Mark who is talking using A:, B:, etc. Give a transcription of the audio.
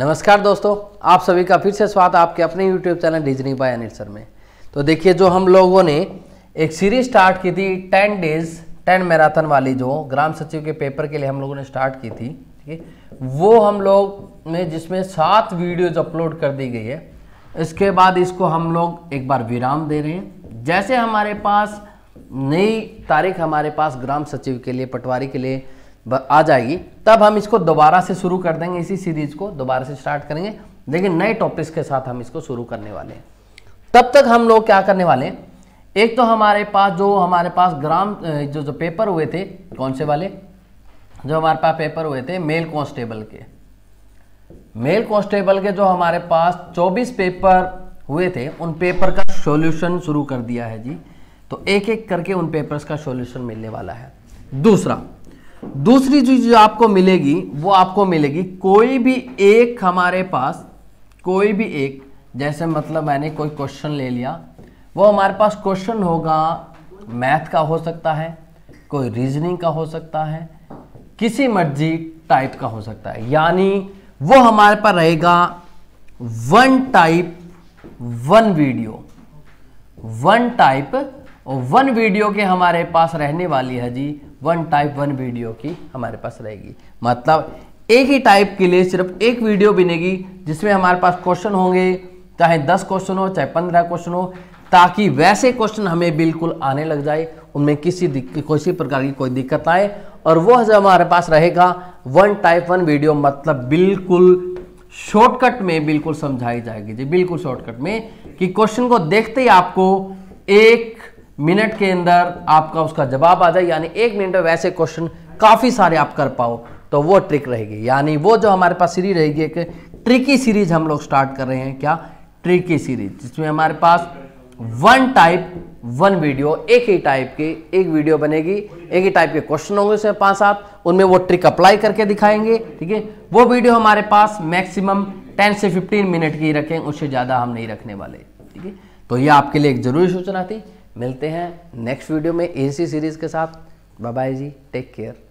A: नमस्कार दोस्तों आप सभी का फिर से स्वागत आपके अपने YouTube channel Disney by Anil sir में तो देखिए जो हम लोगों ने एक सीरीज स्टार्ट की थी टेन डेज टेन मैराथन वाली जो ग्राम सचिव के पेपर के लिए हम लोगों ने स्टार्ट की थी ठीक है वो हम लोग ने जिसमें सात वीडियोज अपलोड कर दी गई है इसके बाद इसको हम लोग एक बार विराम दे रहे हैं जैसे हमारे पास नई तारीख हमारे पास ग्राम सचिव के लिए पटवारी के लिए आ जाएगी तब हम इसको दोबारा से शुरू कर देंगे इसी सीरीज को दोबारा से स्टार्ट करेंगे लेकिन नए टॉपिक्स के साथ हम इसको शुरू करने वाले हैं तब तक हम लोग क्या करने वाले हैं एक तो हमारे पास जो हमारे पास ग्राम जो जो पेपर हुए थे कौन से वाले जो हमारे पास पेपर हुए थे मेल कॉन्स्टेबल के मेल कांस्टेबल के जो हमारे पास 24 पेपर हुए थे उन पेपर का सॉल्यूशन शुरू कर दिया है जी तो एक एक करके उन पेपर्स का सॉल्यूशन मिलने वाला है दूसरा दूसरी चीज जो आपको मिलेगी वो आपको मिलेगी कोई भी एक हमारे पास कोई भी एक जैसे मतलब मैंने कोई क्वेश्चन ले लिया वो हमारे पास क्वेश्चन होगा मैथ का हो सकता है कोई रीजनिंग का हो सकता है किसी मर्जी टाइप का हो सकता है यानी वो हमारे पास रहेगा one type one video one type और वन वीडियो के हमारे पास रहने वाली है जी वन टाइप वन वीडियो की हमारे पास रहेगी मतलब एक ही टाइप के लिए सिर्फ एक वीडियो बनेगी जिसमें हमारे पास क्वेश्चन होंगे चाहे दस क्वेश्चन हो चाहे पंद्रह क्वेश्चन हो ताकि वैसे क्वेश्चन हमें बिल्कुल आने लग जाए उनमें किसी किसी प्रकार की कोई दिक्कत आए और वह जो हमारे पास रहेगा वन टाइप वन वीडियो मतलब बिल्कुल शॉर्टकट में बिल्कुल समझाई जाएगी जी बिल्कुल शॉर्टकट में कि क्वेश्चन को देखते ही आपको एक मिनट के अंदर आपका उसका जवाब आ जाए यानी एक मिनट में वैसे क्वेश्चन काफ़ी सारे आप कर पाओ तो वो ट्रिक रहेगी यानी वो जो हमारे पास सीरीज रहेगी एक ट्रिकी सीरीज हम लोग स्टार्ट कर रहे हैं क्या ट्रिकी सीरीज जिसमें हमारे पास वन टाइप वन वीडियो एक ही टाइप की एक वीडियो बनेगी एक ही टाइप के क्वेश्चन होंगे उसमें पांच सात उनमें वो ट्रिक अप्लाई करके दिखाएंगे ठीक है वो वीडियो हमारे पास मैक्सिमम टेन से फिफ्टीन मिनट की रखें उससे ज़्यादा हम नहीं रखने वाले ठीक है तो ये आपके लिए एक जरूरी सूचना थी मिलते हैं नेक्स्ट वीडियो में एसी सीरीज़ के साथ बाय जी टेक केयर